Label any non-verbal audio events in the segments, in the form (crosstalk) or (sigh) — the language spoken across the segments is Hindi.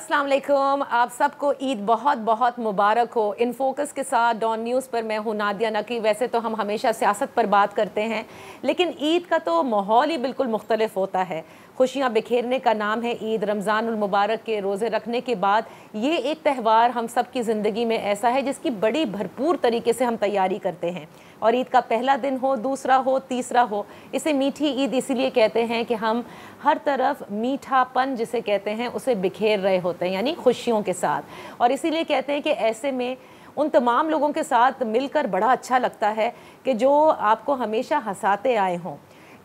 अस्सलाम वालेकुम आप सबको ईद बहुत बहुत मुबारक हो इन फोकस के साथ डॉन न्यूज़ पर मैं हूँ नादिया नकी वैसे तो हम हमेशा सियासत पर बात करते हैं लेकिन ईद का तो माहौल ही बिल्कुल मुख्तलिफ होता है खुशियाँ बिखेरने का नाम है ईद रमज़ानमबारक के रोज़े रखने के बाद ये एक त्यौहार हम सब की ज़िंदगी में ऐसा है जिसकी बड़ी भरपूर तरीके से हम तैयारी करते हैं और ईद का पहला दिन हो दूसरा हो तीसरा हो इसे मीठी ईद इसीलिए कहते हैं कि हम हर तरफ मीठापन जिसे कहते हैं उसे बिखेर रहे होते हैं यानी खुशियों के साथ और इसीलिए कहते हैं कि ऐसे में उन तमाम लोगों के साथ मिलकर बड़ा अच्छा लगता है कि जो आपको हमेशा हंसाते आए हों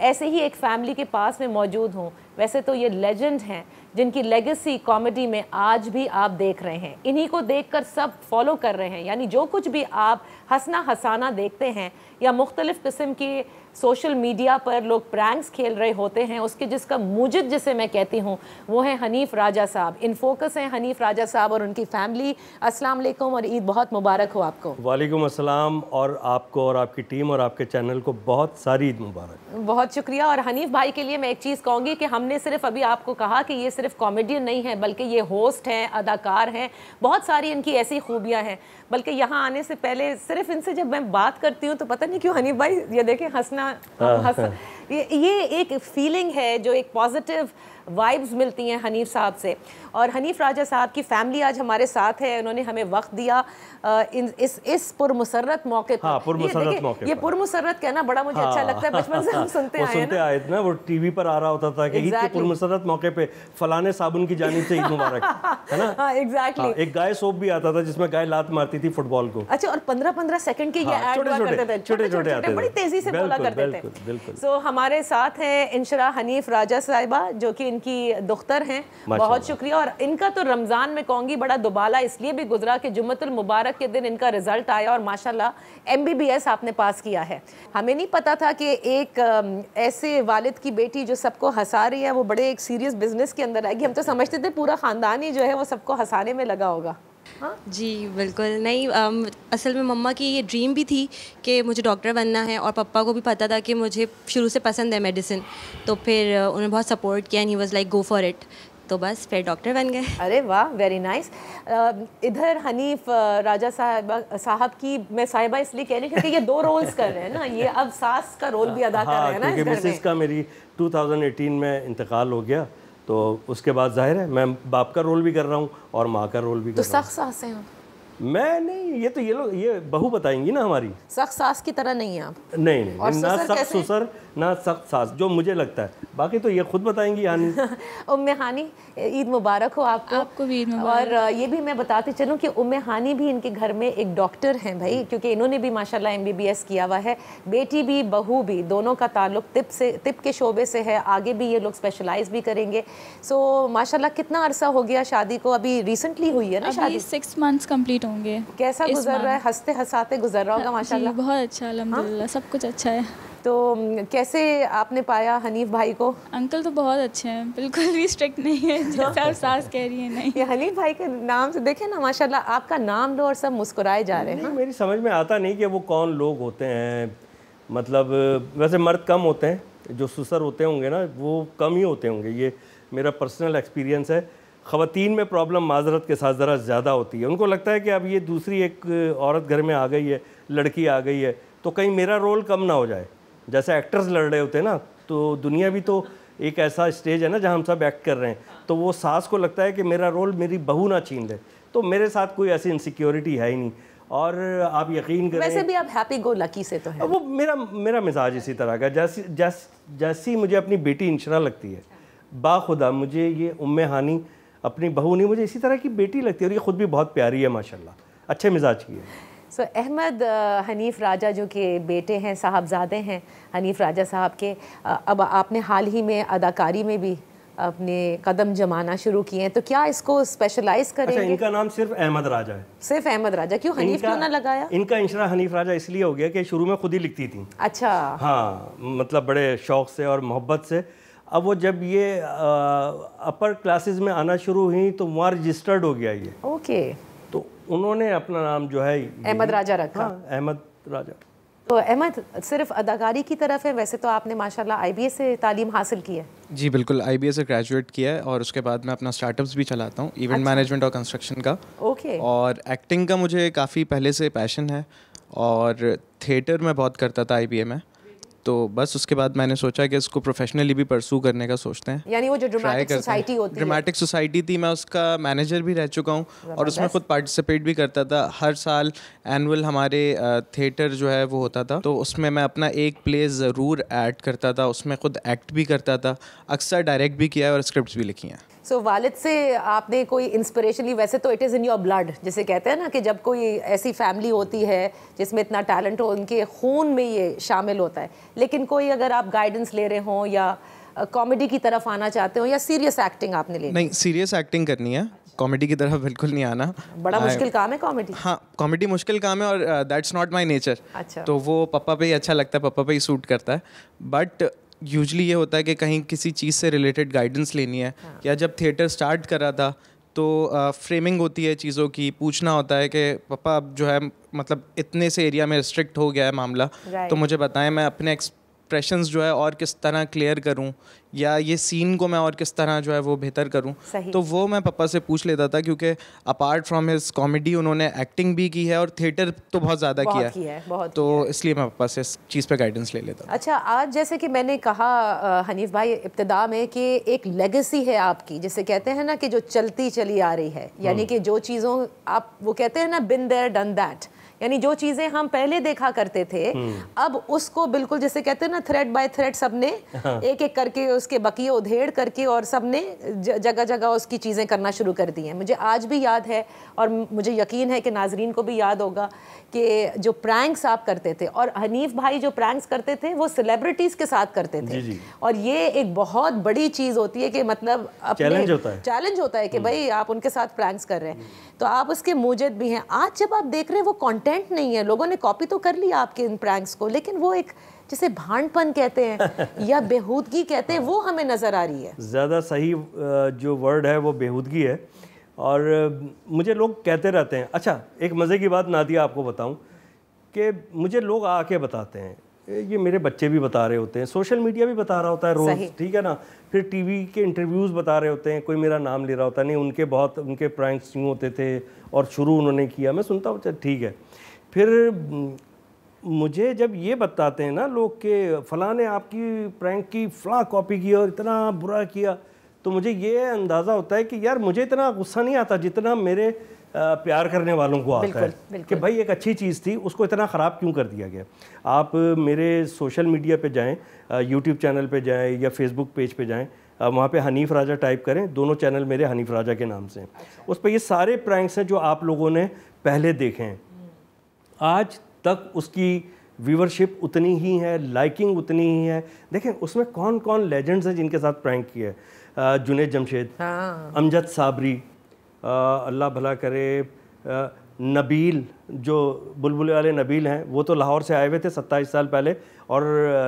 ऐसे ही एक फ़ैमिली के पास में मौजूद हों वैसे तो ये लेजेंड हैं जिनकी लेगेसी कॉमेडी में आज भी आप देख रहे हैं इन्हीं को देखकर सब फॉलो कर रहे हैं यानी जो कुछ भी आप हंसना हंसाना देखते हैं या मुख्तलिफ़ किस्म के सोशल मीडिया पर लोग प्रैंक्स खेल रहे होते हैं उसके जिसका मुजिद जिसे मैं कहती हूँ वो है हनीफ राजा साहब इन फोकस हैं हनीफ राजा साहब और उनकी फैमिली अस्सलाम वालेकुम और ईद बहुत मुबारक हो आपको वालेकुम अस्सलाम और आपको और आपकी टीम और आपके चैनल को बहुत सारी ईद मुबारक बहुत शुक्रिया और हनीफ भाई के लिए मैं एक चीज़ कहूँगी कि हमने सिर्फ अभी आपको कहा कि ये सिर्फ कॉमेडियन नहीं है बल्कि ये होस्ट हैं अदाकार हैं बहुत सारी इनकी ऐसी खूबियाँ हैं बल्कि यहाँ आने से पहले सिर्फ इनसे जब मैं बात करती हूँ तो पता नहीं क्यों हनीफ भाई ये देखें हंसना यहाँ हाँ, हाँ, हाँ। ये ये एक फीलिंग है जो एक पॉजिटिव वाइब्स मिलती हैं हनीफ साहब से और हनीफ राजा साहब की फैमिली आज हमारे साथ है उन्होंने हमें वक्त दिया इन, इस इस पुरमसरत मौके हाँ, पर हाँ, पुरमसरत मौके ये पुरमसरत कहना बड़ा मुझे अच्छा हाँ, अच्छा लगता है बचपन से हम सुनते (laughs) हैं सुनते आए ना वो टीवी पर आ रहा होता था कि exactly. पुरमसरत मौके पे फलाने साबुन की जानी से ईद मुबारक (laughs) है ना हाँ एग्जैक्टली हाँ, एक गाय सोप भी आता था जिसमें गाय लात मारती थी फुटबॉल को अच्छा और पंद्रह पंद्रह सेकंड के ये ऐड हाँ, हुआ करते थे छोटे छोटे आते बड़ी तेजी से बोला करते थे सो हमारे साथ हैं इंशरा हनीफ राजा साहिबा जो कि इनकी दुख्तर हैं बहुत शुक्रिया और इनका तो रमज़ान में कहूँगी बड़ा दुबाला इसलिए भी गुजरा कि जुम्मतुल मुबारक के दिन इनका रिजल्ट आया और माशाल्लाह एमबीबीएस आपने पास किया है हमें नहीं पता था कि एक ऐसे वालिद की बेटी जो सबको हंसा रही है वो बड़े एक सीरियस बिजनेस के अंदर आएगी हम तो समझते थे पूरा ख़ानदान ही जो है वो सबको हंसाने में लगा होगा हाँ जी बिल्कुल नहीं आ, असल में मम्मा की ये ड्रीम भी थी कि मुझे डॉक्टर बनना है और पापा को भी पता था कि मुझे शुरू से पसंद है मेडिसिन तो फिर उन्हें बहुत सपोर्ट किया and he was like go for it तो बस फिर डॉक्टर बन गए अरे वाह वेरी नाइस इधर हनीफ राजा साहब साहब की मैं साहिबा इसलिए कह रही क्योंकि ये दो रोल्स कर रहे हैं ना ये अब सास का रोल भी अदा हाँ, कर रहे हैं ना मिसेस का मेरी 2018 में इंतकाल हो गया तो उसके बाद जाहिर है मैं बाप का रोल भी कर रहा हूँ और माँ का रोल भी तो कर रहा हूँ सास हैं मैं नहीं ये तो ये लोग ये बहू बताएंगी ना हमारी सख्त सास की तरह नहीं है आप नहीं नहीं ना सख्त ससुर ना सख्त सास जो मुझे लगता है बाकी तो ये खुद बताएंगी हानी (laughs) उम हानी ईद मुबारक हो आपको आपको भी ईद और ये भी मैं बताते चलूँ कि उम हानी भी इनके घर में एक डॉक्टर हैं भाई क्योंकि इन्होंने भी बी एस किया हुआ है बेटी भी बहू भी दोनों का ताल्लुक तिप से तिप के शोबे से है आगे भी ये लोग स्पेशलाइज भी करेंगे सो माशाला कितना अरसा हो गया शादी को अभी रिसेंटली हुई है ना शादी सिक्स मंथ्स कंप्लीट होंगे कैसा गुजर रहा है हंसते हंसाते गुजर रहा होगा हाँ, माशा बहुत अच्छा अलहमदिल्ला हाँ? सब कुछ अच्छा है तो कैसे आपने पाया हनीफ भाई को अंकल तो बहुत अच्छे हैं बिल्कुल भी स्ट्रिक्ट नहीं है जैसे आप सास कह रही है नहीं ये हनीफ भाई के नाम से देखें ना माशाल्लाह आपका नाम लो और सब मुस्कुराए जा रहे हैं हाँ। मेरी समझ में आता नहीं कि वो कौन लोग होते हैं मतलब वैसे मर्द कम होते हैं जो सुसर होते होंगे ना वो कम ही होते होंगे ये मेरा पर्सनल एक्सपीरियंस है ख़वान में प्रॉब्लम माजरत के साथ ज़रा ज़्यादा होती है उनको लगता है कि अब ये दूसरी एक औरत घर में आ गई है लड़की आ गई है तो कहीं मेरा रोल कम ना हो जाए जैसे एक्टर्स लड़ रहे होते हैं ना तो दुनिया भी तो एक ऐसा स्टेज है ना जहाँ हम सब एक्ट कर रहे हैं तो वो सास को लगता है कि मेरा रोल मेरी बहू ना छीन ले तो मेरे साथ कोई ऐसी इनसिक्योरिटी है ही नहीं और आप यकीन करें वैसे भी आप हैप्पी गो लकी से तो है वो मेरा मेरा मिजाज इसी तरह का जैसी जैस जैसी मुझे अपनी बेटी इंशरा लगती है बाखुदा मुझे ये उम्म हानी अपनी बहू नहीं मुझे इसी तरह की बेटी लगती है और ये ख़ुद भी बहुत प्यारी है माशाल्लाह अच्छे मिजाज की है सो so, अहमद हनीफ राजा जो कि बेटे हैं साहबजादे हैं हनीफ राजा साहब के uh, अब आपने हाल ही में अदाकारी में भी अपने कदम जमाना शुरू किए हैं तो क्या इसको स्पेशलाइज अच्छा, करेंगे अच्छा, इनका नाम सिर्फ अहमद राजा है सिर्फ अहमद राजा क्यों हनीफ क्यों ना लगाया इनका इंशरा हनीफ राजा इसलिए हो गया कि शुरू में खुद ही लिखती थी अच्छा हाँ मतलब बड़े शौक से और मोहब्बत से अब वो जब ये अपर uh, क्लासेस में आना शुरू हुई तो वहाँ रजिस्टर्ड हो गया ये ओके उन्होंने अपना नाम जो है अहमद राजा रखा हाँ, अहमद राजा तो अहमद सिर्फ अदाकारी की तरफ है वैसे तो आपने माशाल्लाह आईबीए से तालीम हासिल की है जी बिल्कुल आईबीए से ग्रेजुएट किया है और उसके बाद मैं अपना स्टार्टअप्स भी चलाता हूँ इवेंट अच्छा। मैनेजमेंट और कंस्ट्रक्शन का ओके और एक्टिंग का मुझे काफ़ी पहले से पैशन है और थिएटर में बहुत करता था आई में तो बस उसके बाद मैंने सोचा कि इसको प्रोफेशनली भी परसू करने का सोचते हैं यानी वो जो ड्रामेटिक सोसाइटी होती ड्रामेटिक सोसाइटी थी मैं उसका मैनेजर भी रह चुका हूँ और उसमें खुद पार्टिसिपेट भी करता था हर साल एनुअल हमारे थिएटर जो है वो होता था तो उसमें मैं अपना एक प्ले ज़रूर ऐड करता था उसमें खुद एक्ट भी करता था अक्सर डायरेक्ट भी किया है और स्क्रिप्ट भी लिखी हैं सो so, वालिद से आपने कोई इंस्पिरेशन ली वैसे तो it is in your blood जिसे कहते हैं ना कि जब कोई ऐसी फैमिली होती है जिसमें इतना टैलेंट हो उनके खून में ये शामिल होता है लेकिन कोई अगर आप गाइडेंस ले रहे हो या कॉमेडी की तरफ आना चाहते हो या सीरियस एक्टिंग आपने ले नहीं सीरियस एक्टिंग करनी है कॉमेडी की तरफ बिल्कुल नहीं आना बड़ा मुश्किल काम है कॉमेडी हाँ कॉमेडी मुश्किल काम है और दैट्स नॉट माई नेचर अच्छा तो वो पापा पे ही अच्छा लगता है पापा पे ही सूट करता है बट यूजली ये होता है कि कहीं किसी चीज़ से रिलेटेड गाइडेंस लेनी है हाँ. या जब थिएटर स्टार्ट करा था तो फ्रेमिंग होती है चीज़ों की पूछना होता है कि पापा अब जो है मतलब इतने से एरिया में रिस्ट्रिक्ट हो गया है मामला तो right. तो मुझे बताएं मैं अपने एक्सप्रेशन जो है और किस तरह क्लियर करूँ या ये सीन को मैं और किस तरह जो है वो बेहतर करूँ तो वो मैं पापा से पूछ लेता था क्योंकि अपार्ट फ्रॉम हिज कॉमेडी उन्होंने एक्टिंग भी की है और थिएटर तो बहुत ज़्यादा किया की है बहुत तो इसलिए मैं पापा से इस चीज़ पर गाइडेंस ले लेता अच्छा आज जैसे कि मैंने कहा हनीफ भाई इब्तदा में कि एक लेगेसी है आपकी जिसे कहते हैं ना कि जो चलती चली आ रही है यानी हम्म। कि जो चीज़ों आप वो कहते हैं ना बिन देर डन दैट यानी जो चीज़ें हम पहले देखा करते थे हम्म। अब उसको बिल्कुल जैसे कहते हैं ना थ्रेड बाय थ्रेड सबने हाँ। एक एक करके उसके बकिए उधेड़ करके और सबने जगह जगह उसकी चीज़ें करना शुरू कर दी हैं मुझे आज भी याद है और मुझे यकीन है कि नाजरीन को भी याद होगा कि जो प्रैंक्स आप करते थे और हनीफ भाई जो प्रैंक्स करते थे वो सेलिब्रिटीज़ के साथ करते थे जी जी। और ये एक बहुत बड़ी चीज़ होती है कि मतलब चैलेंज होता है चैलेंज होता है कि हम्म। भाई आप उनके साथ प्रैंक्स कर रहे हैं तो आप उसके मोजद भी हैं आज जब आप देख रहे हैं वो कंटेंट नहीं है लोगों ने कॉपी तो कर लिया आपके इन प्रैंक्स को लेकिन वो एक जिसे भांडपन कहते हैं (laughs) या बेहूदगी कहते हैं वो हमें नज़र आ रही है ज़्यादा सही जो वर्ड है वो बेहूदगी है और मुझे लोग कहते रहते हैं अच्छा एक मज़े की बात नादिया आपको बताऊं कि मुझे लोग आके बताते हैं ये मेरे बच्चे भी बता रहे होते हैं सोशल मीडिया भी बता रहा होता है रोज ठीक है ना फिर टीवी के इंटरव्यूज़ बता रहे होते हैं कोई मेरा नाम ले रहा होता है नहीं उनके बहुत उनके प्रैंक्स यूँ होते थे और शुरू उन्होंने किया मैं सुनता हूँ चल ठीक है फिर मुझे जब ये बताते हैं ना लोग के फ़ला ने आपकी प्रैंक की फला कॉपी की और इतना बुरा किया तो मुझे ये अंदाज़ा होता है कि यार मुझे इतना गुस्सा नहीं आता जितना मेरे प्यार करने वालों को आता है कि भाई एक अच्छी चीज़ थी उसको इतना ख़राब क्यों कर दिया गया आप मेरे सोशल मीडिया पे जाएं यूट्यूब चैनल पे जाएं या फेसबुक पेज पे जाएं वहाँ पे हनीफ राजा टाइप करें दोनों चैनल मेरे हनीफ राजा के नाम से हैं अच्छा। उस पर ये सारे प्रैंक्स हैं जो आप लोगों ने पहले देखे हैं आज तक उसकी व्यूवरशिप उतनी ही है लाइकिंग उतनी ही है देखें उसमें कौन कौन लेजेंड्स हैं जिनके साथ प्रैंक किया है जुनेद जमशेद हाँ। अमजद साबरी अल्लाह भला करे आ, नबील जो बुलबुल वाले नबील हैं वो तो लाहौर से आए हुए थे सत्ताईस साल पहले और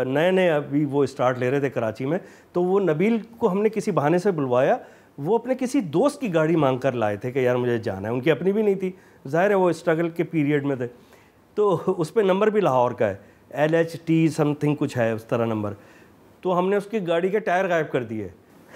नए नए अभी वो स्टार्ट ले रहे थे कराची में तो वो नबील को हमने किसी बहाने से बुलवाया वो अपने किसी दोस्त की गाड़ी मांग कर लाए थे कि यार मुझे जाना है उनकी अपनी भी नहीं थी ज़ाहिर है वो स्ट्रगल के पीरियड में थे तो उस पर नंबर भी लाहौर का है एल एच टी समथिंग कुछ है उस तरह नंबर तो हमने उसकी गाड़ी के टायर गायब कर दिए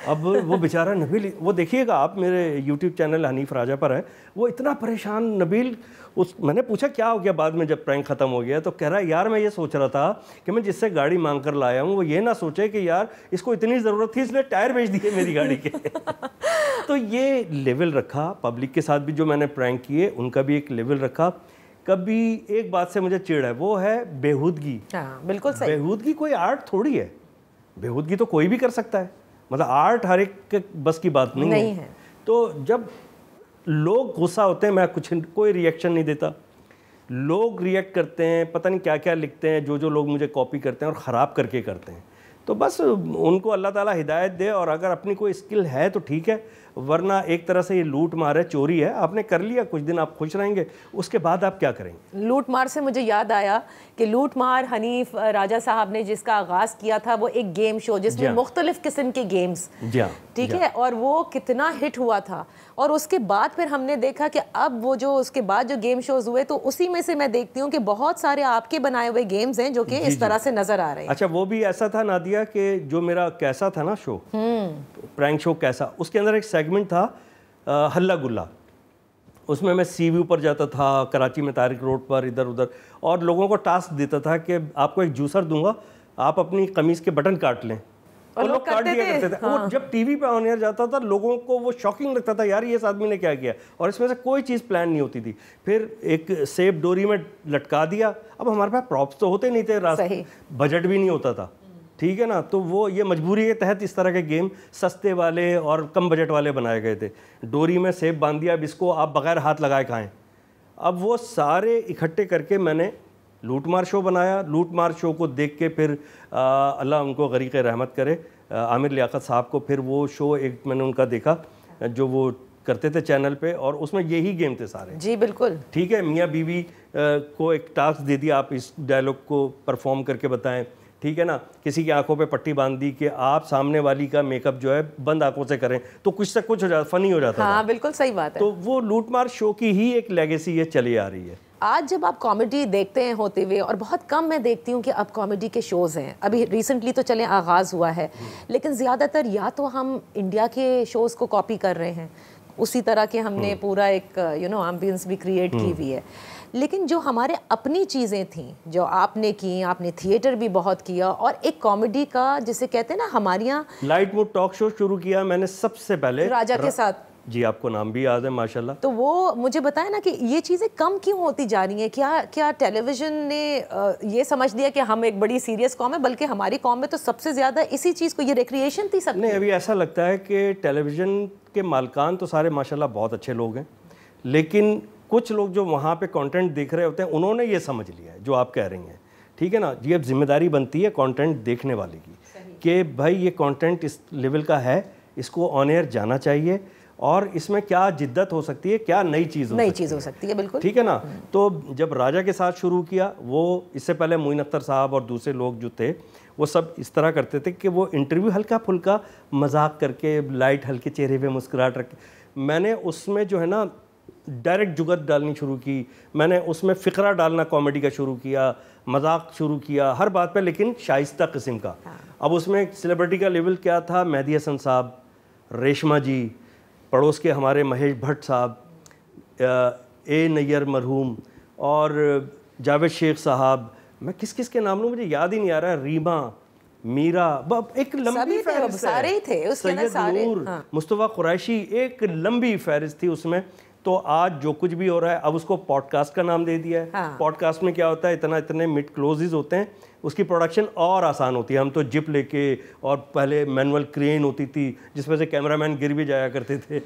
अब वो बेचारा नबील वो देखिएगा आप मेरे यूट्यूब चैनल हनीफ राजा पर है वो इतना परेशान नबील उस मैंने पूछा क्या हो गया बाद में जब प्रैंक ख़त्म हो गया तो कह रहा है यार मैं ये सोच रहा था कि मैं जिससे गाड़ी मांग कर लाया हूँ वो ये ना सोचे कि यार इसको इतनी ज़रूरत थी इसने टायर बेच दिए मेरी गाड़ी के (laughs) तो ये लेवल रखा पब्लिक के साथ भी जो मैंने प्रैंक किए उनका भी एक लेवल रखा कभी एक बात से मुझे चिड़ है वो है बेहूदगी हाँ, बिल्कुल सही बेहूदगी कोई आर्ट थोड़ी है बेहूदगी तो कोई भी कर सकता है मतलब आर्ट हर एक बस की बात नहीं, नहीं है।, है तो जब लोग गुस्सा होते हैं मैं कुछ कोई रिएक्शन नहीं देता लोग रिएक्ट करते हैं पता नहीं क्या क्या लिखते हैं जो जो लोग मुझे कॉपी करते हैं और ख़राब करके करते हैं तो बस उनको अल्लाह ताला हिदायत दे और अगर अपनी कोई स्किल है तो ठीक है वरना एक तरह से ये लूट मार है चोरी है आपने कर लिया कुछ दिन आप खुश रहेंगे उसके बाद आप क्या करेंगे लूट मार से मुझे याद आया कि लूट मार हनीफ राजा साहब ने जिसका आगाज़ किया था वो एक गेम शो जिसमें हाँ। मुख्तलिफ किस्म के गेम्स हाँ। ठीक है हाँ। और वो कितना हिट हुआ था और उसके बाद फिर हमने देखा कि अब वो जो उसके बाद जो गेम शोज हुए तो उसी में से मैं देखती हूँ कि बहुत सारे आपके बनाए हुए गेम्स हैं जो कि इस तरह से नजर आ रहे हैं अच्छा वो भी ऐसा था नादिया कि जो मेरा कैसा था ना शो हम्म। प्रैंक शो कैसा उसके अंदर एक सेगमेंट था आ, हल्ला गुल्ला उसमें मैं सी वी पर जाता था कराची में तारिक रोड पर इधर उधर और लोगों को टास्क देता था कि आपको एक जूसर दूंगा आप अपनी कमीज़ के बटन काट लें और लोग काट दिया करते थे हाँ। और जब टीवी पे ऑन एयर जाता था लोगों को वो शॉकिंग लगता था यार ये इस आदमी ने क्या किया और इसमें से कोई चीज़ प्लान नहीं होती थी फिर एक सेब डोरी में लटका दिया अब हमारे पास प्रॉप्स तो होते नहीं थे रास्ते बजट भी नहीं होता था ठीक है ना तो वो ये मजबूरी के तहत इस तरह के गेम सस्ते वाले और कम बजट वाले बनाए गए थे डोरी में सेब बांध दिया अब इसको आप बगैर हाथ लगाए खाएं अब वो सारे इकट्ठे करके मैंने लूट मार शो बनाया लूट मार शो को देख के फिर अल्लाह उनको गरीक रहमत करे आमिर लियाकत साहब को फिर वो शो एक मैंने उनका देखा जो वो करते थे चैनल पे और उसमें यही गेम थे सारे जी बिल्कुल ठीक है मियाँ बीवी को एक टास्क दे दिया आप इस डायलॉग को परफॉर्म करके बताएं ठीक है ना किसी की आंखों पे पट्टी बांध दी कि आप सामने वाली का मेकअप जो है बंद आंखों से करें तो कुछ से कुछ हो जाता फनी हो जाता हाँ बिल्कुल सही बात है तो वो लूटमार शो की ही एक लेगेसी ये चली आ रही है आज जब आप कॉमेडी देखते हैं होते हुए और बहुत कम मैं देखती हूँ कि अब कॉमेडी के शोज़ हैं अभी रिसेंटली तो चले आगाज़ हुआ है लेकिन ज़्यादातर या तो हम इंडिया के शोज़ को कॉपी कर रहे हैं उसी तरह के हमने हम्म। पूरा एक यू नो एम्बियंस भी क्रिएट की हम्म। हुई है लेकिन जो हमारे अपनी चीज़ें थीं जो आपने की आपने थिएटर भी बहुत किया और एक कॉमेडी का जिसे कहते हैं ना हमारे यहाँ लाइट मोड टॉक शो शुरू किया मैंने सबसे पहले राजा के साथ जी आपको नाम भी याद है माशाल्लाह तो वो मुझे बताए ना कि ये चीज़ें कम क्यों होती जा रही हैं क्या क्या टेलीविज़न ने ये समझ दिया कि हम एक बड़ी सीरियस कॉम है बल्कि हमारी कॉम में तो सबसे ज़्यादा इसी चीज़ को ये रिक्रिएशन थी सब नहीं अभी ऐसा लगता है कि टेलीविज़न के मालकान तो सारे माशाला बहुत अच्छे लोग हैं लेकिन कुछ लोग जो वहाँ पर कॉन्टेंट देख रहे होते हैं उन्होंने ये समझ लिया है जो आप कह रही हैं ठीक है ना ये अब जिम्मेदारी बनती है कॉन्टेंट देखने वाले की कि भाई ये कॉन्टेंट इस लेवल का है इसको ऑन एयर जाना चाहिए और इसमें क्या जिद्दत हो सकती है क्या नई चीज़ नई चीज़ हो सकती है बिल्कुल ठीक है ना हम्म। तो जब राजा के साथ शुरू किया वो इससे पहले मोइन अख्तर साहब और दूसरे लोग जो थे वो सब इस तरह करते थे कि वो इंटरव्यू हल्का फुल्का मजाक करके लाइट हल्के चेहरे पे मुस्कुराहट रख मैंने उसमें जो है ना डायरेक्ट जुगत डालनी शुरू की मैंने उसमें फ़िकरा डालना कॉमेडी का शुरू किया मजाक शुरू किया हर बात पे लेकिन शाइस्ता किस्म का हाँ। अब उसमें सेलिब्रिटी का लेवल क्या था मेहदी हसन साहब रेशमा जी पड़ोस के हमारे महेश भट्ट साहब ए नैयर मरहूम और जावेद शेख साहब मैं किस किस के नाम लूँ मुझे याद ही नहीं आ रहा रीमा मीरा बब एक लंबी फहरिस्त सारे थे उसके सारे नूर हाँ। मुस्तफ़ा कुरैशी एक लंबी फहरिस्त थी उसमें तो आज जो कुछ भी हो रहा है अब उसको पॉडकास्ट का नाम दे दिया है हाँ। पॉडकास्ट में क्या होता है इतना इतने मिड क्लोजेज होते हैं उसकी प्रोडक्शन और आसान होती है हम तो जिप लेके और पहले मैनुअल क्रेन होती थी जिसमें से कैमरामैन गिर भी जाया करते थे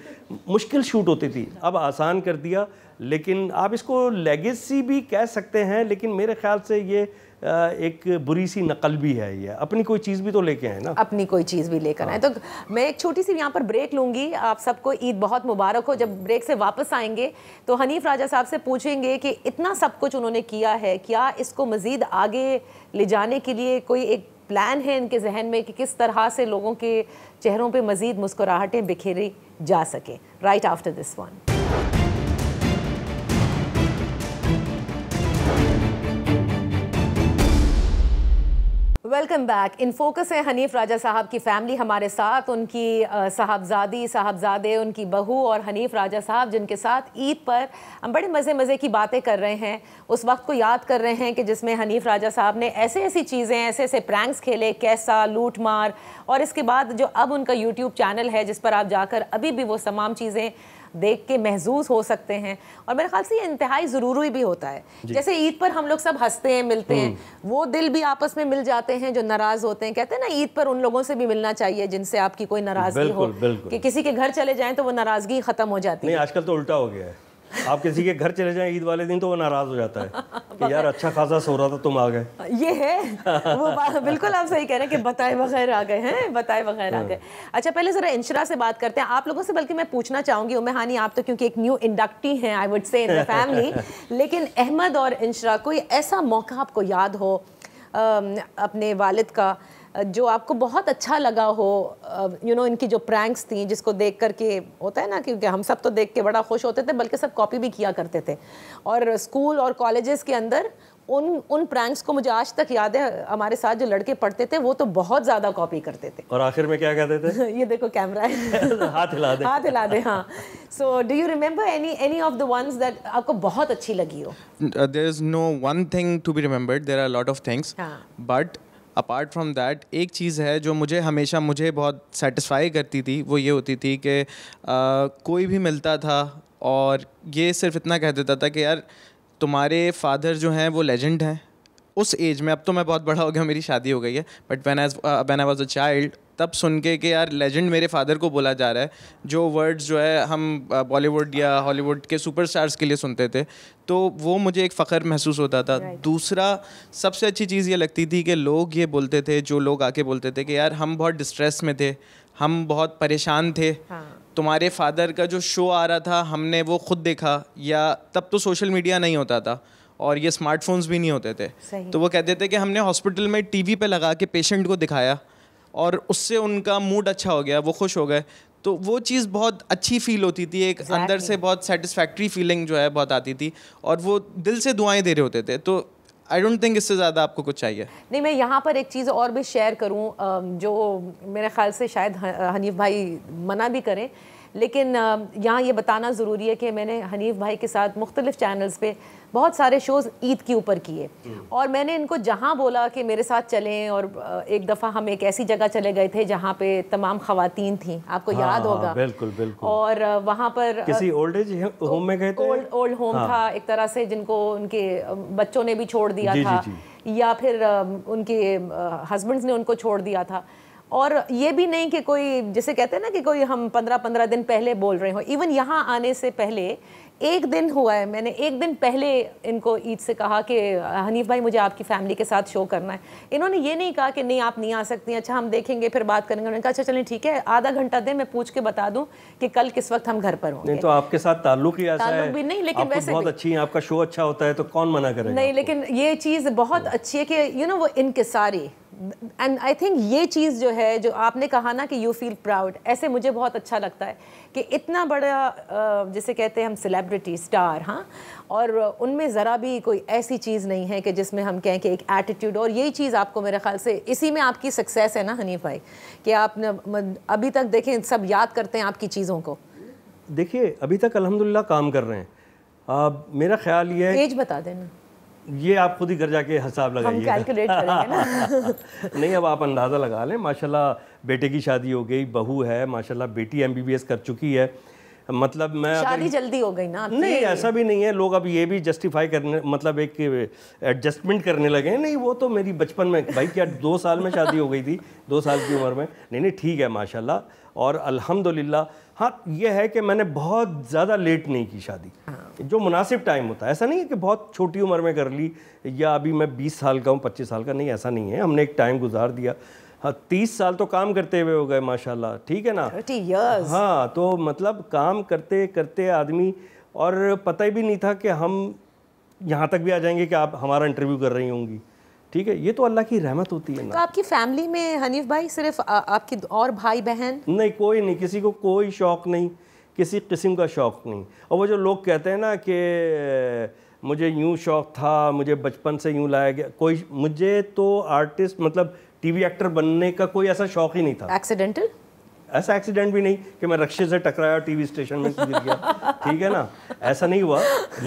मुश्किल शूट होती थी अब आसान कर दिया लेकिन आप इसको लेगेसी भी कह सकते हैं लेकिन मेरे ख्याल से ये एक बुरी सी नकल भी है ये अपनी कोई चीज़ भी तो लेके आए ना अपनी कोई चीज़ भी लेकर आए हाँ। तो मैं एक छोटी सी यहाँ पर ब्रेक लूँगी आप सबको ईद बहुत मुबारक हो जब ब्रेक से वापस आएंगे तो हनीफ राजा साहब से पूछेंगे कि इतना सब कुछ उन्होंने किया है क्या इसको मज़ीद आगे ले जाने के लिए कोई एक प्लान है इनके जहन में कि किस तरह से लोगों के चेहरों पर मज़ीद मुस्कुराहटें बिखेरी जा सकें right after this one welcome back in focus है हनीफ राजा साहब की फैमिली हमारे साथ उनकी साहबजादी साहबजादे उनकी बहू और हनीफ राजा साहब जिनके साथ ईद पर हम बड़े मज़े मज़े की बातें कर रहे हैं उस वक्त को याद कर रहे हैं कि जिसमें हनीफ राजा साहब ने ऐसे ऐसी चीज़ें ऐसे ऐसे प्रैंक्स खेले कैसा लूट मार और इसके बाद जो अब उनका यूट्यूब चैनल है जिस पर आप जाकर अभी भी वो तमाम चीज़ें देख के महजूज हो सकते हैं और मेरे ख्याल से ये इंतहाई ज़रूरी भी होता है जैसे ईद पर हम लोग सब हंसते हैं मिलते हैं हम्म। वो दिल भी आपस में मिल जाते हैं जो नाराज़ होते हैं कहते हैं ना ईद पर उन लोगों से भी मिलना चाहिए जिनसे आपकी कोई नाराज़गी हो कि किसी के घर चले जाएँ तो वो नाराज़गी ख़त्म हो जाती है आजकल तो उल्टा हो गया है आप किसी के घर चले जाएं ईद वाले दिन तो वो नाराज हो जाता है कि (laughs) यार अच्छा खासा सो रहा था तुम आ गए ये है वो बात बिल्कुल आप सही कह रहे हैं कि बताए बगैर आ गए हैं बताए बगैर आ हाँ। गए अच्छा पहले ज़रा इंशरा से बात करते हैं आप लोगों से बल्कि मैं पूछना चाहूँगी उमेहानी आप तो क्योंकि एक न्यू इंडक्टी हैं I would say in the family लेकिन अहमद और इंशरा कोई ऐसा मौका आपको याद हो अपने वालिद का जो आपको बहुत अच्छा लगा हो यू नो इनकी जो प्रैंक्स थी जिसको देख करके होता है ना क्योंकि हम सब तो देख के बड़ा खुश होते थे बल्कि सब कॉपी भी किया करते थे और स्कूल और कॉलेजेस के अंदर उन उन प्रैंक्स को मुझे आज तक याद है हमारे साथ जो लड़के पढ़ते थे वो तो बहुत ज़्यादा कॉपी करते थे और आखिर में क्या कहते थे (laughs) ये देखो कैमरा है (laughs) हाथ हिला दे हाथ हिला दे हाँ so do you remember any any of the ones that आपको बहुत अच्छी लगी हो there is no one thing to be remembered there are lot of things but apart from that एक चीज़ है जो मुझे हमेशा मुझे बहुत सेटिस्फाई करती थी वो ये होती थी कि कोई भी मिलता था और ये सिर्फ इतना कह देता था कि यार तुम्हारे फादर जो हैं वो लेजेंड हैं उस एज में अब तो मैं बहुत बड़ा हो गया मेरी शादी हो गई है but when as when I was a child तब सुन के कि यार लेजेंड मेरे फादर को बोला जा रहा है जो वर्ड्स जो है हम बॉलीवुड या हॉलीवुड के सुपरस्टार्स के लिए सुनते थे तो वो मुझे एक फ़ख्र महसूस होता था right. दूसरा सबसे अच्छी चीज़ ये लगती थी कि लोग ये बोलते थे जो लोग आके बोलते थे कि यार हम बहुत डिस्ट्रेस में थे हम बहुत परेशान थे हाँ. तुम्हारे फादर का जो शो आ रहा था हमने वो खुद देखा या तब तो सोशल मीडिया नहीं होता था और ये स्मार्टफोन्स भी नहीं होते थे तो वो कहते थे कि हमने हॉस्पिटल में टीवी पे लगा के पेशेंट को दिखाया और उससे उनका मूड अच्छा हो गया वो खुश हो गए तो वो चीज़ बहुत अच्छी फील होती थी एक exactly. अंदर से बहुत सेटिस्फैक्ट्री फीलिंग जो है बहुत आती थी और वो दिल से दुआएं दे रहे होते थे तो आई डोंट थिंक इससे ज़्यादा आपको कुछ चाहिए नहीं मैं यहाँ पर एक चीज़ और भी शेयर करूँ जो मेरे ख्याल से शायद हनीफ भाई मना भी करें लेकिन यहाँ ये बताना ज़रूरी है कि मैंने हनीफ भाई के साथ मुख्तलिफ़ चैनल्स पे बहुत सारे शोज़ ईद के ऊपर किए हम्म। और मैंने इनको जहाँ बोला कि मेरे साथ चलें और एक दफ़ा हम एक ऐसी जगह चले गए थे जहाँ पे तमाम खातन थी आपको हाँ, याद हाँ, होगा बिल्कुल बिल्कुल और वहाँ पर किसी ओल्ड एज होम में गए थे ओल्ड ओल्ड होम हाँ। था एक तरह से जिनको उनके बच्चों ने भी छोड़ दिया था या फिर उनके हस्बैंड्स ने उनको छोड़ दिया था और ये भी नहीं कि कोई जैसे कहते हैं ना कि कोई हम पंद्रह पंद्रह दिन पहले बोल रहे हो इवन यहाँ आने से पहले एक दिन हुआ है मैंने एक दिन पहले इनको ईद से कहा कि हनीफ भाई मुझे आपकी फैमिली के साथ शो करना है इन्होंने ये नहीं कहा कि नहीं आप नहीं आ सकती अच्छा हम देखेंगे फिर बात करेंगे उन्होंने कहा अच्छा चलें ठीक है आधा घंटा दें मैं पूछ के बता दूं कि कल किस वक्त हम घर पर होंगे नहीं तो आपके साथ ताल्लुक ही ऐसा है भी नहीं लेकिन वैसे बहुत अच्छी है आपका शो अच्छा होता है तो कौन मना करेगा नहीं लेकिन ये चीज़ बहुत अच्छी है कि यू नो वो इनकसारी एंड आई थिंक ये चीज़ जो है जो आपने कहा ना कि यू फील प्राउड ऐसे मुझे बहुत अच्छा लगता है कि इतना बड़ा जैसे कहते हैं हम सेलिब्रिटी स्टार हाँ और उनमें ज़रा भी कोई ऐसी चीज़ नहीं है कि जिसमें हम कहें कि एक एटीट्यूड और यही चीज़ आपको मेरे ख्याल से इसी में आपकी सक्सेस है ना हनीफ भाई कि आपने अभी तक देखें सब याद करते हैं आपकी चीज़ों को देखिए अभी तक अलहमदिल्ला काम कर रहे हैं आ, मेरा ख्याल ये है एज बता देना ये आप खुद ही घर जाके हिसाब लगाइए कैलकुलेट करेंगे ना (laughs) नहीं अब आप अंदाज़ा लगा लें माशाल्लाह बेटे की शादी हो गई बहू है माशाल्लाह बेटी एमबीबीएस कर चुकी है मतलब मैं शादी जल्दी हो गई ना नहीं ऐसा भी नहीं है लोग अब ये भी जस्टिफाई करने मतलब एक एडजस्टमेंट करने लगे हैं नहीं वो तो मेरी बचपन में भाई क्या दो साल में शादी हो गई थी दो साल की उम्र में नहीं नहीं ठीक है माशाल्लाह और अल्हम्दुलिल्लाह हाँ ये है कि मैंने बहुत ज़्यादा लेट नहीं की शादी हाँ। जो मुनासिब टाइम होता है ऐसा नहीं है कि बहुत छोटी उम्र में कर ली या अभी मैं बीस साल का हूँ पच्चीस साल का नहीं ऐसा नहीं है हमने एक टाइम गुजार दिया हाँ तीस साल तो काम करते हुए हो गए माशाल्लाह ठीक है ना हाँ तो मतलब काम करते करते आदमी और पता ही भी नहीं था कि हम यहाँ तक भी आ जाएंगे कि आप हमारा इंटरव्यू कर रही होंगी ठीक है ये तो अल्लाह की रहमत होती है ना तो आपकी फैमिली में हनीफ भाई सिर्फ आ, आपकी और भाई बहन नहीं कोई नहीं किसी को कोई शौक़ नहीं किसी किस्म का शौक़ नहीं और वो जो लोग कहते हैं ना कि मुझे यूं शौक़ था मुझे बचपन से यूं लाया गया कोई मुझे तो आर्टिस्ट मतलब टीवी एक्टर बनने का कोई ऐसा शौक़ ही नहीं था एक्सीडेंटल ऐसा एक्सीडेंट भी नहीं कि मैं रक्षे से टकराया टीवी स्टेशन में गिर गया ठीक है ना ऐसा नहीं हुआ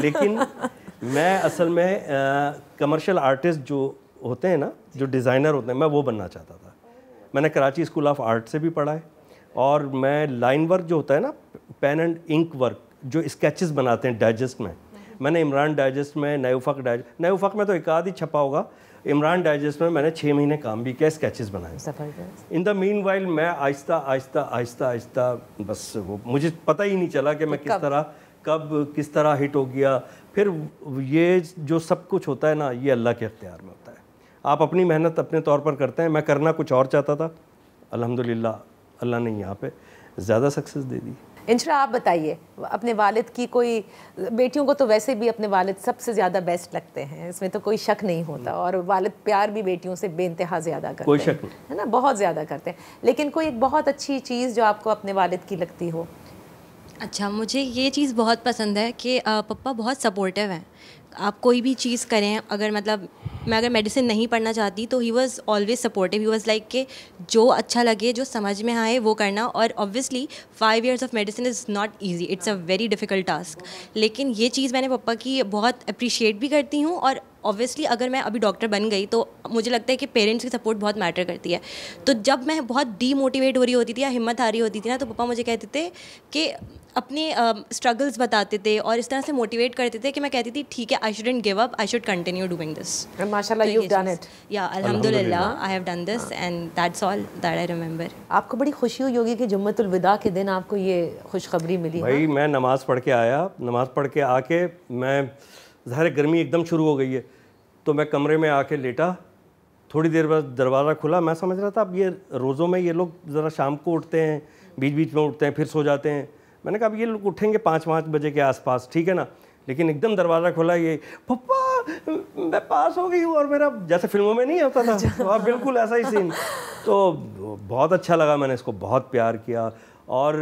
लेकिन मैं असल में कमर्शियल आर्टिस्ट जो होते हैं ना जो डिज़ाइनर होते हैं मैं वो बनना चाहता था मैंने कराची स्कूल ऑफ आर्ट से भी पढ़ा है और मैं लाइन वर्क जो होता है ना पेन एंड इंक वर्क जो स्केचेस बनाते हैं डाइजेस्ट में मैंने इमरान डाइजेस्ट में नयूफक डाइजेस्ट नयूफक में तो एक आध ही छपा होगा इमरान डाइजेस्ट में मैंने छः महीने काम भी किया स्केचेस बनाए इन द मीन वाइल मैं आहिस्ता आहिस्ता आहिस्ता आहिस्ता बस वो मुझे पता ही नहीं चला कि मैं किस तरह कब किस तरह हिट हो गया फिर ये जो सब कुछ होता है ना ये अल्लाह के अख्तियार में होता है आप अपनी मेहनत अपने तौर पर करते हैं मैं करना कुछ और चाहता था अल्हम्दुलिल्लाह अल्लाह ने यहाँ पे ज़्यादा सक्सेस दे दी इंशरा आप बताइए अपने वालिद की कोई बेटियों को तो वैसे भी अपने वालिद सबसे ज़्यादा बेस्ट लगते हैं इसमें तो कोई शक नहीं होता और वालिद प्यार भी बेटियों से बेानतहा ज़्यादा करते कोई शक नहीं है ना बहुत ज़्यादा करते हैं लेकिन कोई एक बहुत अच्छी चीज़ जो आपको अपने वालिद की लगती हो अच्छा मुझे ये चीज़ बहुत पसंद है कि पप्पा बहुत सपोर्टिव हैं आप कोई भी चीज़ करें अगर मतलब मैं अगर मेडिसिन नहीं पढ़ना चाहती तो he was always supportive he was like के जो अच्छा लगे जो समझ में आए वो करना और obviously five years of medicine is not easy it's a very difficult task लेकिन ये चीज़ मैंने पापा की बहुत अप्रिशिएट भी करती हूँ और ऑब्वियसली अगर मैं अभी डॉक्टर बन गई तो मुझे लगता है कि पेरेंट्स की सपोर्ट बहुत मैटर करती है तो जब मैं बहुत डीमोटिवेट हो रही होती थी या हिम्मत आ रही होती थी ना तो पापा मुझे कहते थे कि अपने स्ट्रगल्स uh, बताते थे और इस तरह से मोटिवेट करते थे कि मैं कहती थी ठीक है I shouldn't give up I should continue doing this माशाल्लाह यू डन इट या अल्हम्दुलिल्लाह I have done this and that's all that I remember आपको बड़ी खुशी हुई होगी कि जुम्मतुल विदा के दिन आपको ये खुशखबरी मिली भाई हा? मैं नमाज़ पढ़ के आया नमाज़ पढ़ के आके मैं ज़ाहिर गर्मी एकदम शुरू हो गई है तो मैं कमरे में आके लेटा थोड़ी देर बाद दरवाज़ा खुला मैं समझ रहा था अब ये रोज़ों में ये लोग ज़रा शाम को उठते हैं बीच बीच में उठते हैं फिर सो जाते हैं मैंने कहा अब ये लोग उठेंगे पाँच पाँच बजे के आसपास ठीक है ना लेकिन एकदम दरवाज़ा खोला ये पप्पा मैं पास हो गई हूँ और मेरा जैसे फिल्मों में नहीं होता था और अच्छा। तो हाँ, बिल्कुल ऐसा ही सीन तो बहुत अच्छा लगा मैंने इसको बहुत प्यार किया और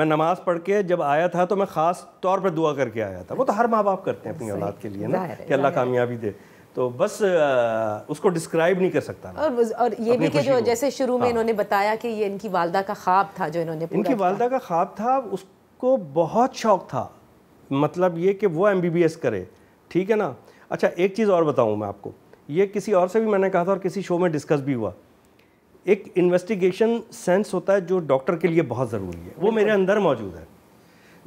मैं नमाज़ पढ़ के जब आया था तो मैं ख़ास तौर पर दुआ करके आया था वो तो हर माँ बाप करते हैं अपनी औलाद के लिए ना कि अल्लाह कामयाबी दे तो बस उसको डिस्क्राइब नहीं कर सकता और और ये भी कि जो जैसे शुरू में हाँ। इन्होंने बताया कि ये इनकी वालदा का ख्वाब था जो इन्होंने इनकी वालदा का ख्वाब था उसको बहुत शौक था मतलब ये कि वो एम बी बी एस करे ठीक है ना अच्छा एक चीज़ और बताऊँ मैं आपको ये किसी और से भी मैंने कहा था और किसी शो में डिस्कस भी हुआ एक इन्वेस्टिगेशन सेंस होता है जो डॉक्टर के लिए बहुत ज़रूरी है वो मेरे अंदर मौजूद है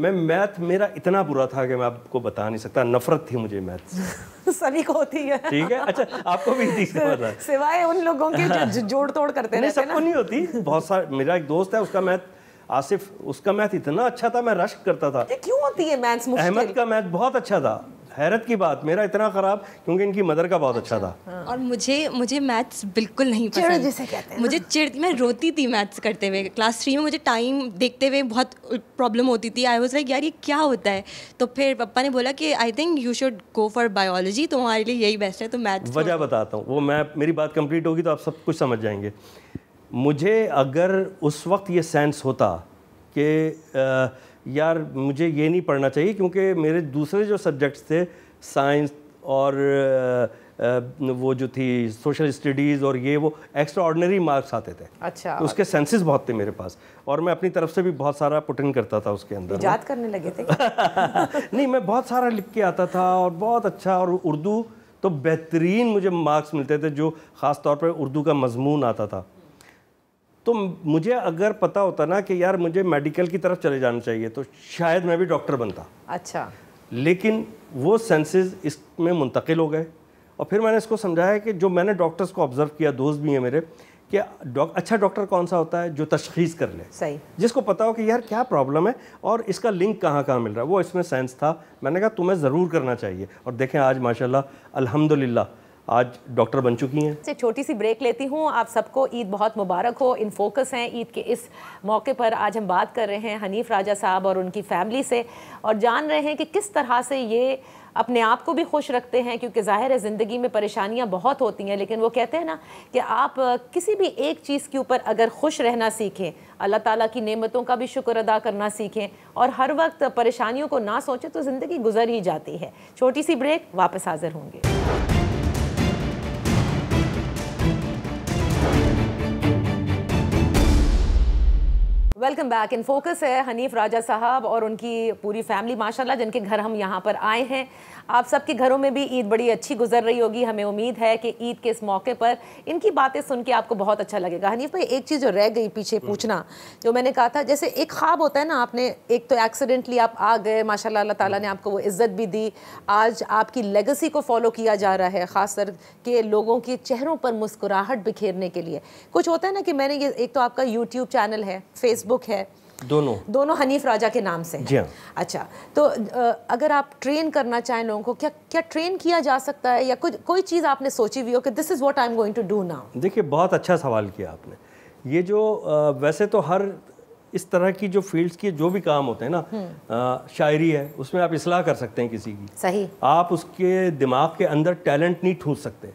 मैं मैथ मेरा इतना बुरा था कि मैं आपको बता नहीं सकता नफरत थी मुझे मैथ (laughs) सभी को होती है ठीक है अच्छा आपको भी थी (laughs) सिवाय उन लोगों के जो, हाँ। जोड़ तोड़ करते हैं सबको नहीं होती बहुत सारा मेरा एक दोस्त है उसका मैथ आसिफ उसका मैथ इतना अच्छा था मैं रश करता था क्यों होती है मैथ्स अहमद का मैथ बहुत अच्छा था हैरत की बात मेरा इतना ख़राब क्योंकि इनकी मदर का बहुत अच्छा, अच्छा था हाँ। और मुझे मुझे मैथ्स बिल्कुल नहीं पसंद जैसे कहते हैं मुझे चिड़ मैं रोती थी मैथ्स करते हुए क्लास थ्री में मुझे टाइम देखते हुए बहुत प्रॉब्लम होती थी आई वॉज लाइक यार ये क्या होता है तो फिर पप्पा ने बोला कि I think you should go for biology तो हमारे लिए यही बेस्ट है तो मैथ्स वजह बताता हूँ वो मैं मेरी बात कंप्लीट होगी तो आप सब कुछ समझ जाएंगे मुझे अगर उस वक्त ये सेंस होता कि यार मुझे ये नहीं पढ़ना चाहिए क्योंकि मेरे दूसरे जो सब्जेक्ट्स थे साइंस और वो जो थी सोशल स्टडीज़ और ये वो एक्स्ट्रा ऑर्डनरी मार्क्स आते थे अच्छा तो उसके सेंसेस बहुत थे मेरे पास और मैं अपनी तरफ से भी बहुत सारा पुटिन करता था उसके अंदर याद करने लगे थे (laughs) नहीं मैं बहुत सारा लिख के आता था और बहुत अच्छा और उर्दू तो बेहतरीन मुझे मार्क्स मिलते थे जो ख़ास तौर पर उर्दू का मजमून आता था तो मुझे अगर पता होता ना कि यार मुझे मेडिकल की तरफ चले जाना चाहिए तो शायद मैं भी डॉक्टर बनता अच्छा लेकिन वो सेंसेस इसमें मुंतकिल हो गए और फिर मैंने इसको समझाया कि जो मैंने डॉक्टर्स को ऑब्जर्व किया दोस्त भी हैं मेरे कि डॉक अच्छा डॉक्टर कौन सा होता है जो तशखीस कर ले सही जिसको पता हो कि यार क्या प्रॉब्लम है और इसका लिंक कहाँ कहाँ मिल रहा है वो इसमें सेंस था मैंने कहा तुम्हें ज़रूर करना चाहिए और देखें आज माशाल्लाह अल्हम्दुलिल्लाह आज डॉक्टर बन चुकी हैं से छोटी सी ब्रेक लेती हूँ आप सबको ईद बहुत मुबारक हो इन फोकस हैं ईद के इस मौके पर आज हम बात कर रहे हैं हनीफ राजा साहब और उनकी फैमिली से और जान रहे हैं कि किस तरह से ये अपने आप को भी खुश रखते हैं क्योंकि ज़ाहिर है ज़िंदगी में परेशानियाँ बहुत होती हैं लेकिन वो कहते हैं ना कि आप किसी भी एक चीज़ के ऊपर अगर खुश रहना सीखें अल्लाह ताला की नेमतों का भी शुक्र अदा करना सीखें और हर वक्त परेशानियों को ना सोचें तो ज़िंदगी गुजर ही जाती है छोटी सी ब्रेक वापस हाजिर होंगे वेलकम बैक इन फोकस है हनीफ राजा साहब और उनकी पूरी फैमिली माशाल्लाह जिनके घर हम यहाँ पर आए हैं आप सबके घरों में भी ईद बड़ी अच्छी गुजर रही होगी हमें उम्मीद है कि ईद के इस मौके पर इनकी बातें सुन के आपको बहुत अच्छा लगेगा हनीफ भाई एक चीज़ जो रह गई पीछे हम्म। पूछना जो मैंने कहा था जैसे एक ख्वाब होता है ना आपने एक तो एक्सीडेंटली आप आ गए माशा अल्लाह हम्म। ने आपको वो इज़्ज़त भी दी आज आपकी लेगेसी को फॉलो किया जा रहा है ख़ास के लोगों के चेहरों पर मुस्कुराहट बिखेरने के लिए कुछ होता है ना कि मैंने ये एक तो आपका यूट्यूब चैनल है फेसबुक बुक है दोनों दोनों हनीफ राजा के नाम से जी हाँ अच्छा तो अगर आप ट्रेन करना चाहें लोगों को क्या क्या ट्रेन किया जा सकता है या कुछ कोई चीज़ आपने सोची हुई हो कि this is what I am going to do now देखिए बहुत अच्छा सवाल किया आपने ये जो वैसे तो हर इस तरह की जो फील्ड्स की जो भी काम होते हैं ना आ, हम्म। शायरी है उसमें आप इसलाह कर सकते हैं किसी की सही आप उसके दिमाग के अंदर टैलेंट नहीं ठूस सकते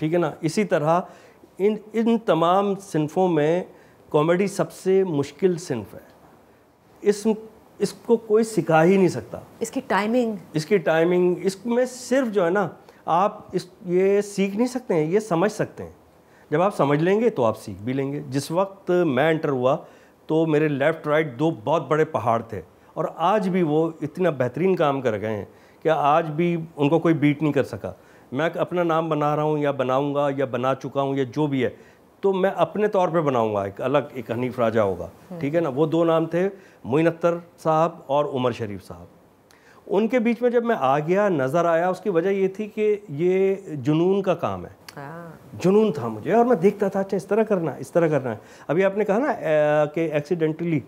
ठीक है ना इसी तरह इन इन तमाम सिनफों में कॉमेडी सबसे मुश्किल सिंफ है इस इसको कोई सिखा ही नहीं सकता इसकी टाइमिंग इसकी टाइमिंग इसमें सिर्फ जो है ना आप इस ये सीख नहीं सकते हैं ये समझ सकते हैं जब आप समझ लेंगे तो आप सीख भी लेंगे जिस वक्त मैं एंटर हुआ तो मेरे लेफ़्ट राइट दो बहुत बड़े पहाड़ थे और आज भी वो इतना बेहतरीन काम कर गए हैं कि आज भी उनको कोई बीट नहीं कर सका मैं अपना नाम बना रहा हूँ या बनाऊँगा या बना चुका हूँ या जो भी है तो मैं अपने तौर पे बनाऊंगा एक अलग एक हनीफ राजा होगा हम्म। ठीक है ना वो दो नाम थे मोइन अख्तर साहब और उमर शरीफ साहब उनके बीच में जब मैं आ गया नज़र आया उसकी वजह ये थी कि ये जुनून का काम है हाँ। जुनून था मुझे और मैं देखता था अच्छा इस तरह करना है इस तरह करना है अभी आपने कहा ना कि एक्सीडेंटली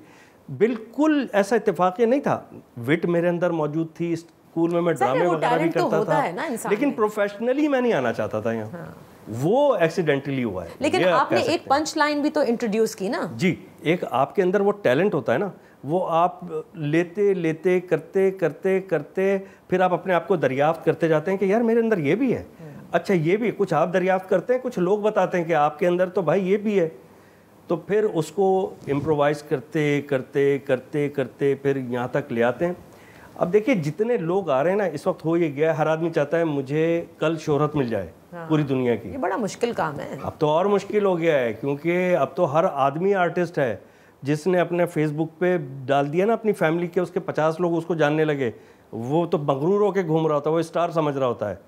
बिल्कुल ऐसा इतफाक़ नहीं था विट मेरे अंदर मौजूद थी स्कूल में मैं ड्रामे वगैरह भी तो करता तो था लेकिन प्रोफेशनली मैं नहीं आना चाहता था यहाँ हाँ। वो एक्सीडेंटली हुआ है लेकिन आपने एक पंच लाइन भी तो इंट्रोड्यूस की ना जी एक आपके अंदर वो टैलेंट होता है ना वो आप लेते लेते करते करते करते फिर आप अपने आप को दरियाफ्त करते जाते हैं कि यार मेरे अंदर ये भी है अच्छा ये भी कुछ आप दरियाफ्त करते हैं कुछ लोग बताते हैं कि आपके अंदर तो भाई ये भी है तो फिर उसको इम्प्रोवाइज़ करते करते करते करते फिर यहाँ तक ले आते हैं अब देखिए जितने लोग आ रहे हैं ना इस वक्त हो ये गया हर आदमी चाहता है मुझे कल शोहरत मिल जाए हाँ। पूरी दुनिया की ये बड़ा मुश्किल काम है अब तो और मुश्किल हो गया है क्योंकि अब तो हर आदमी आर्टिस्ट है जिसने अपने फेसबुक पे डाल दिया ना अपनी फैमिली के उसके पचास लोग उसको जानने लगे वो तो मगरूर होकर घूम रहा होता है वो स्टार समझ रहा होता है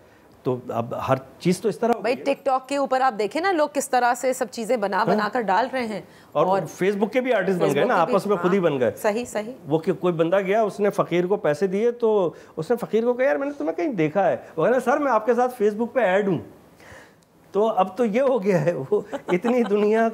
तो अब हर चीज़ तो इस तरह भाई टिकटॉक के ऊपर आप देखें ना लोग किस तरह से सब चीज़ें बना हाँ। बना कर डाल रहे हैं और, और फेसबुक के भी आर्टिस्ट बन गए ना आपस में खुद ही बन गए हाँ, सही सही वो कि कोई बंदा गया उसने फ़कीर को पैसे दिए तो उसने फ़कीर को कहा यार मैंने तुम्हें कहीं देखा है वो कहना सर मैं आपके साथ फेसबुक पे ऐड हूँ तो अब तो ये हो गया है वो इतनी दुनिया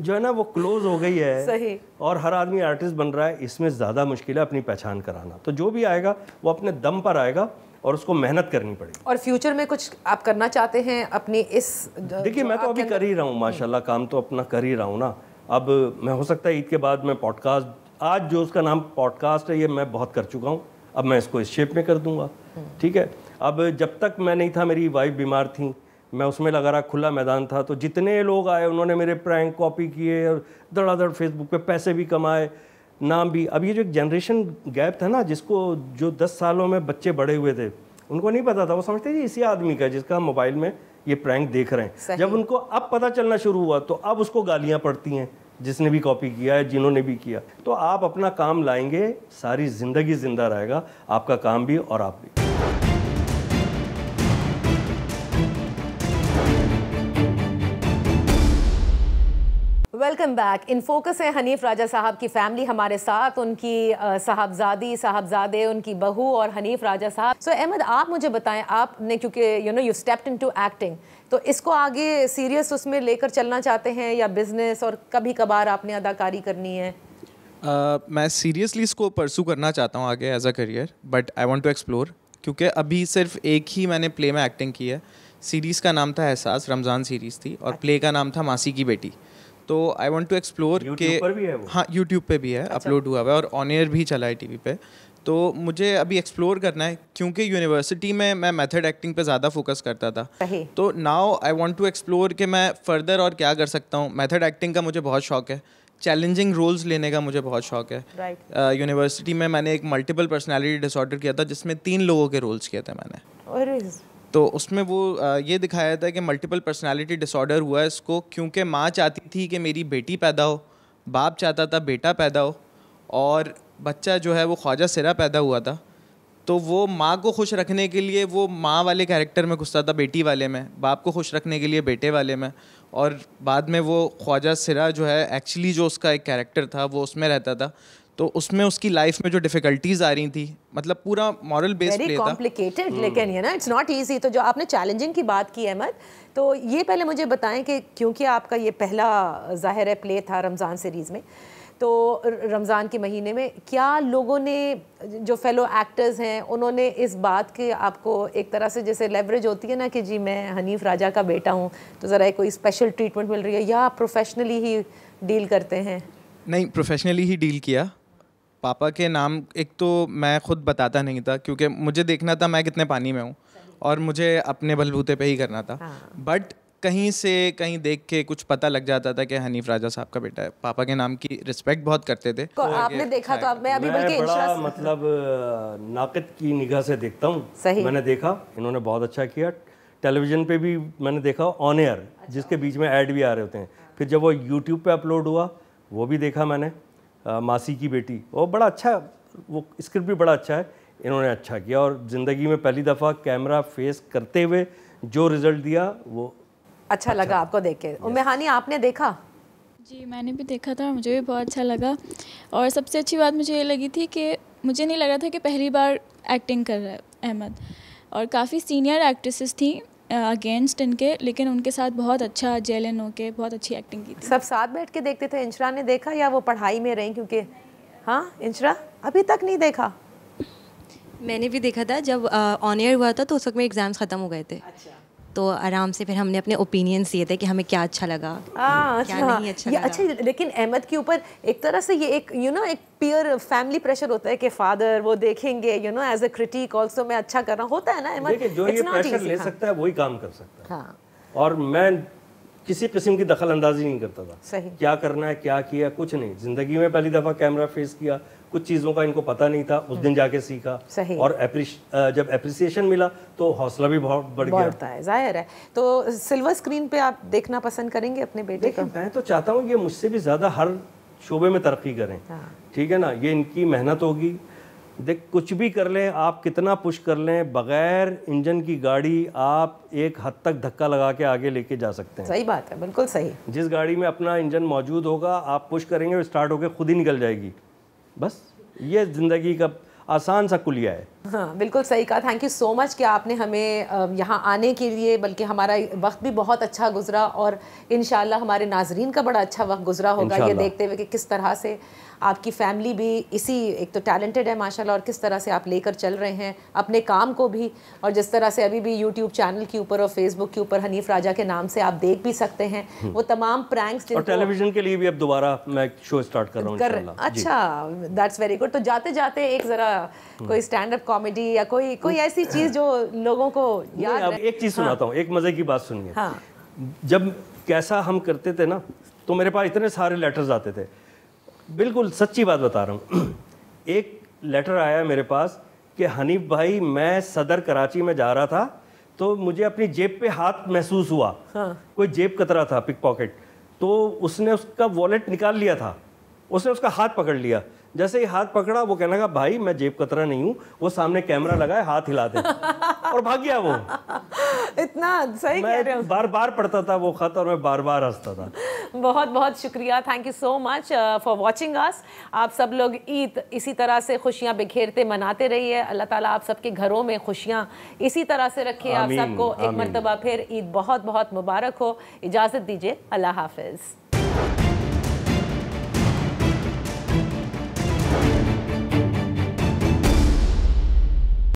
जो है ना वो क्लोज हो गई है सही और हर आदमी आर्टिस्ट बन रहा है इसमें ज़्यादा मुश्किल है अपनी पहचान कराना तो जो भी आएगा वो अपने दम पर आएगा और उसको मेहनत करनी पड़ेगी और फ्यूचर में कुछ आप करना चाहते हैं अपनी इस देखिए मैं तो अभी कर ही रहा हूँ माशाल्लाह काम तो अपना कर ही रहा हूँ ना अब मैं हो सकता है ईद के बाद मैं पॉडकास्ट आज जो उसका नाम पॉडकास्ट है ये मैं बहुत कर चुका हूँ अब मैं इसको इस शेप में कर दूँगा ठीक है अब जब तक मैं नहीं था मेरी वाइफ बीमार थी मैं उसमें लगा रहा खुला मैदान था तो जितने लोग आए उन्होंने मेरे प्रैंक कॉपी किए और धड़ाधड़ फेसबुक पे पैसे भी कमाए नाम भी अब ये जो एक जनरेशन गैप था ना जिसको जो दस सालों में बच्चे बड़े हुए थे उनको नहीं पता था वो समझते थे इसी आदमी का जिसका मोबाइल में ये प्रैंक देख रहे हैं जब उनको अब पता चलना शुरू हुआ तो अब उसको गालियाँ पड़ती हैं जिसने भी कॉपी किया है जिन्होंने भी किया तो आप अपना काम लाएंगे सारी ज़िंदगी ज़िंदा रहेगा आपका काम भी और आप भी वेलकम बैक इन फोकस है हनीफ राजा साहब की फैमिली हमारे साथ उनकी साहबजादी साहबजादे उनकी बहू और हनीफ राजा साहब सो so, अहमद आप मुझे बताएं आपने क्योंकि you know you stepped into acting तो इसको आगे सीरियस उसमें लेकर चलना चाहते हैं या बिजनेस और कभी कभार आपने अदाकारी करनी है uh, मैं सीरियसली इसको परसू करना चाहता हूँ आगे as a career but I want to explore क्योंकि अभी सिर्फ एक ही मैंने प्ले में एक्टिंग की है सीरीज़ का नाम था एहसास रमज़ान सीरीज़ थी और प्ले अच्छा। का नाम था मासी की बेटी तो आई वॉन्ट टू एक्सप्लोर के पर भी है वो? हाँ यूट्यूब पे भी है अच्छा। अपलोड हुआ हुआ है और ऑन एयर भी चला है टीवी पे तो मुझे अभी एक्सप्लोर करना है क्योंकि यूनिवर्सिटी में मैं मेथड एक्टिंग पे ज़्यादा फोकस करता था तो now I want to explore कि मैं फर्दर और क्या कर सकता हूँ मेथड एक्टिंग का मुझे बहुत शौक है चैलेंजिंग रोल्स लेने का मुझे बहुत शौक है यूनिवर्सिटी right. uh, में मैंने एक मल्टीपल पर्सनैलिटी डिसऑर्डर किया था जिसमें तीन लोगों के रोल्स किए थे मैंने तो उसमें वो ये दिखाया था कि मल्टीपल पर्सनालिटी डिसऑर्डर हुआ है इसको क्योंकि माँ चाहती थी कि मेरी बेटी पैदा हो बाप चाहता था बेटा पैदा हो और बच्चा जो है वो ख्वाजा सिरा पैदा हुआ था तो वो माँ को खुश रखने के लिए वो माँ वाले कैरेक्टर में घुसता था बेटी वाले में बाप को खुश रखने के लिए बेटे वाले में और बाद में वो ख्वाजा सिरा जो है एक्चुअली जो उसका एक कैरेक्टर था वो उसमें रहता था तो उसमें उसकी लाइफ में जो डिफिकल्टीज आ रही थी मतलब पूरा मॉरल बेस्ड कॉम्प्लिकेटेड लेकिन ये ना इट्स नॉट इजी तो जो आपने चैलेंजिंग की बात की अहमद तो ये पहले मुझे बताएं कि क्योंकि आपका ये पहला जाहिर है प्ले था रमज़ान सीरीज़ में तो रमज़ान के महीने में क्या लोगों ने जो फेलो एक्टर्स हैं उन्होंने इस बात के आपको एक तरह से जैसे लेवरेज होती है ना कि जी मैं हनीफ राजा का बेटा हूँ तो ज़रा कोई स्पेशल ट्रीटमेंट मिल रही है या आप प्रोफेशनली ही डील करते हैं नहीं प्रोफेशनली ही डील किया पापा के नाम एक तो मैं खुद बताता नहीं था क्योंकि मुझे देखना था मैं कितने पानी में हूँ और मुझे अपने बलबूते पे ही करना था बट हाँ। कहीं से कहीं देख के कुछ पता लग जाता था कि हनीफ राजा साहब का बेटा है पापा के नाम की रिस्पेक्ट बहुत करते थे तो आपने देखा तो आप मैं अभी मैं बड़ा मतलब नाकद की निगाह से देखता हूँ मैंने देखा इन्होंने बहुत अच्छा किया टेलीविज़न पे भी मैंने देखा ऑन एयर जिसके अच्छा। बीच में ऐड भी आ रहे होते हैं फिर जब वो यूट्यूब पे अपलोड हुआ वो भी देखा मैंने मासी की बेटी वो बड़ा अच्छा वो स्क्रिप्ट भी बड़ा अच्छा है इन्होंने अच्छा किया और ज़िंदगी में पहली दफ़ा कैमरा फेस करते हुए जो रिज़ल्ट दिया वो अच्छा, अच्छा लगा आपको देख के उमेहानी आपने देखा जी मैंने भी देखा था मुझे भी बहुत अच्छा लगा और सबसे अच्छी बात मुझे ये लगी थी कि मुझे नहीं लग रहा था कि पहली बार एक्टिंग कर रहा है अहमद और काफ़ी सीनियर एक्ट्रेसेस थी अगेंस्ट इनके लेकिन उनके साथ बहुत अच्छा जेलन के बहुत अच्छी एक्टिंग की थी सब साथ बैठ के देखते थे इंशरा ने देखा या वो पढ़ाई में रही क्योंकि हाँ इंशरा अभी तक नहीं देखा मैंने भी देखा था जब ऑन ईयर हुआ था तो उस वक्त में एग्ज़ाम्स ख़त्म हो गए थे अच्छा तो आराम से फिर हमने अपने ओपिनियंस दिए थे कि हमें क्या अच्छा लगा आ, हाँ, क्या अच्छा, नहीं अच्छा, अच्छा लगा। अच्छा लेकिन अहमद के ऊपर एक तरह से ये एक यू नो एक पियर फैमिली प्रेशर होता है कि फादर वो देखेंगे you know as a critic also मैं अच्छा कर रहा होता है ना अहमद जो ये प्रेशर ले हाँ। सकता है वही काम कर सकता है हाँ। और मैं किसी किस्म की दखल अंदाजी नहीं करता था सही क्या करना है क्या किया कुछ नहीं जिंदगी में पहली दफ़ा कैमरा फेस किया कुछ चीज़ों का इनको पता नहीं था उस दिन हम्म। जाके सीखा सही और जब एप्रिसिएशन मिला तो हौसला भी बहुत बढ़ गया है जाहिर है तो सिल्वर स्क्रीन पे आप देखना पसंद करेंगे अपने बेटे को मैं तो चाहता हूँ ये मुझसे भी ज़्यादा हर शोबे में तरक्की करें हाँ। ठीक है ना ये इनकी मेहनत होगी देख कुछ भी कर लें आप कितना पुश कर लें बगैर इंजन की गाड़ी आप एक हद तक धक्का लगा के आगे लेके जा सकते हैं सही बात है बिल्कुल सही जिस गाड़ी में अपना इंजन मौजूद होगा आप पुश करेंगे स्टार्ट होकर खुद ही निकल जाएगी बस ये ज़िंदगी का आसान सा कुलिया है हाँ बिल्कुल सही कहा थैंक यू सो मच कि आपने हमें यहाँ आने के लिए बल्कि हमारा वक्त भी बहुत अच्छा गुजरा और इन हमारे नाजरीन का बड़ा अच्छा वक्त गुजरा होगा ये देखते हुए कि किस तरह से आपकी फैमिली भी इसी एक तो टैलेंटेड है माशाल्लाह और किस तरह से आप लेकर चल रहे हैं अपने काम को भी और जिस तरह से अभी भी यूट्यूब चैनल के ऊपर और फेसबुक के ऊपर हनीफ राजा के नाम से आप देख भी सकते हैं हम्म। वो तमाम प्रैंक्स और टेलीविजन के लिए भी अब दोबारा मैं शो स्टार्ट कर रहा हूँ अच्छा दैट्स वेरी गुड तो जाते जाते एक ज़रा हम्म। कोई स्टैंड अप कॉमेडी या कोई कोई हम्म। ऐसी चीज़ जो लोगों को याद एक चीज़ सुनाता हूँ एक मज़े की बात सुनिए हाँ। जब कैसा हम करते थे ना तो मेरे पास इतने सारे लेटर्स आते थे बिल्कुल सच्ची बात बता रहा हूँ (clears throat) एक लेटर आया मेरे पास कि हनीफ भाई मैं सदर कराची में जा रहा था तो मुझे अपनी जेब पे हाथ महसूस हुआ हाँ। कोई जेब कतरा था पिक पॉकेट तो उसने उसका वॉलेट निकाल लिया था उसने उसका हाथ पकड़ लिया जैसे ही हाथ पकड़ा वो कहने लगा भाई मैं जेब कतरा नहीं हूँ वो सामने कैमरा लगाए हाथ हिला दे (laughs) और भाग गया वो (laughs) इतना सही कह रहे हो बार बार पढ़ता था वो खत और मैं बार बार हंसता था (laughs) बहुत बहुत शुक्रिया thank you so much for watching आस आप सब लोग ईद इसी तरह से खुशियाँ बिखेरते मनाते रहिए अल्लाह ताला आप सबके घरों में खुशियाँ इसी तरह से रखिए आप सबको एक मरतबा फिर ईद बहुत बहुत मुबारक हो इजाज़त दीजिए अल्लाह हाफिज़